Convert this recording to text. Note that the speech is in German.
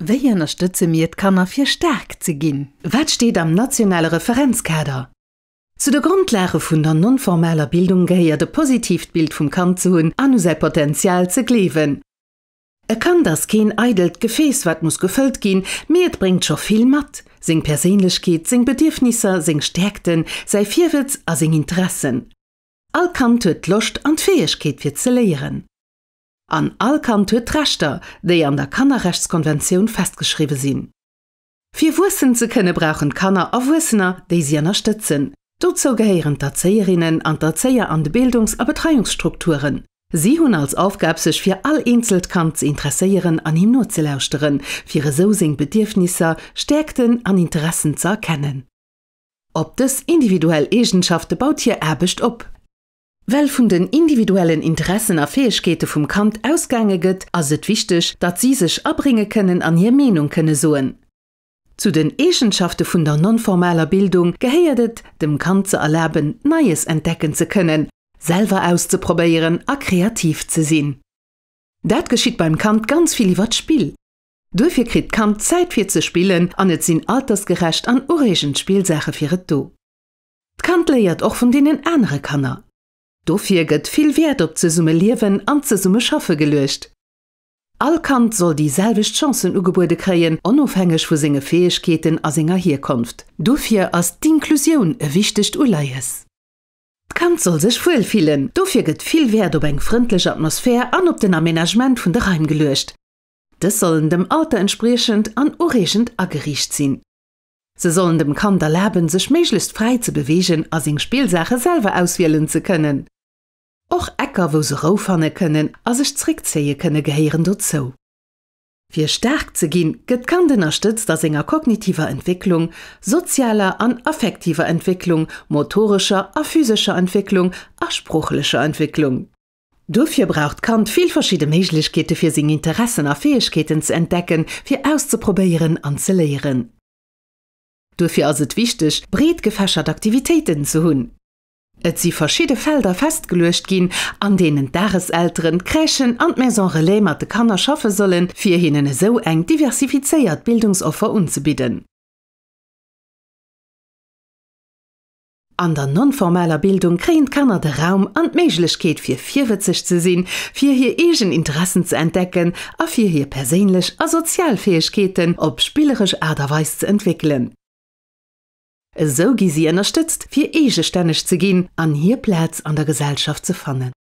wéi ënnerstëtze miet kannner fir Stärk ze ginn. Wat steet am nationale Referenzkader? Zu der Grundlehre vun der nonformeller Bildung géier de Positivbild vum Kant zu hunn anu sei Potenzial ze klewen. Er kann das Gen eidelt gefées wat muss gefëlllt ginn, méet bringt cher vill mat, seng Perélechkeet, seng Bedürfnisse, seng Stärkten, sei Viwitz a seng Interessen. All kan huet locht an d'Feechkeet fir ze leieren. an all Kante Trchter, déi an der Kannerrechtskonvention festgeschriebe sinn. Vier Wussen ze kënne brachen Kanner a Wussener, déi sie ënnerstëtzen. Dozo geheieren Terzeierinnen an Terzeier an de Bildungs- a Betreiungsstrukturen. Sie hunn als Aufgab sech fir all inzelt kan ze interesseieren an him not ze lauschteren, firre Sosing Bedürfnisser, Stärkten an Interessen ze erkennen. Ob des individuell Egenschafte baut hier erbecht op, Well vun den individuellen Interessen a Fäegkete vum Kant ausgängeget ass et wichtech, dat sie sech abbringe kënnen an je Menung kënne soen. Zu den Egenschafte vun der nonformeller Bildung geheiertet, dem Kant ze erläben, Neues entdecken ze können, selber auszuprobieren a kreativ ze sinn. Dat geschieht beim Kant ganz viel wat Spiel. Dufir krit Kant Zeitfir ze spielen, an net sinn altersgerecht an orgent Spielsache fir do. Kant leiert och von denen enre Kanner Dafür geht viel Wert op zusammen Summe liewen an ze Summe schaffe gelecht. Allkant soll dieselveg Chancen ugebude kreien onofhängg vu sine Feechketen a senger Hierkunft. Dofir ass d'Inklusioun ewichtegt Uleies. Kant soll sich wohlfühlen. Dafür geht viel Wert auf eine freundliche Atmosphäre und auf den Amenagement vun der Reim gelöst. Das sollen dem Alter entsprechend und orregent angerichtet sein. Sie sollen dem Kant läben sich möglichst frei zu bewegen as eng Spielsachen selber auswählen zu können och Äcker wo se Rofanne kënnen as sech Trickzeie kënne geheieren dozo. Fir stark ze ginn gëtt kann den erstëtzt der senger kognitiver Entwicklung, sozialer an affektiver Entwicklung, motorischer a physischer Entwicklung, aspruchlecher Entwicklung. Dofir braucht Kant viel verschiedene Meiglichkete fir sing Interessen a Fähigkeiten ze entdecken, fir auszuprobieren an ze leeren. Dofir as het wichtig, bret gefäschert Aktivitäten zu hunn. Et sie verschiedene Felder festgelöscht gin, an denen Dareselteren Krächen und Maison Relais relémerte Kanner schaffen sollen, für ihnen so eng diversifiziert Bildungsoffer anzubieten. An der nonformeller Bildung kriegt Kanner den Raum und die Möglichkeit für virwitzig zu sein, für ihr egen Interessen zu entdecken, und a fir hier perélech a Sozialfeechkeeten op spielerisch Äderweis zu entwickeln. So gi sie unterstützt, fir ege stännech ze ginn, an hier Plätz an der Gesellschaft ze fannen.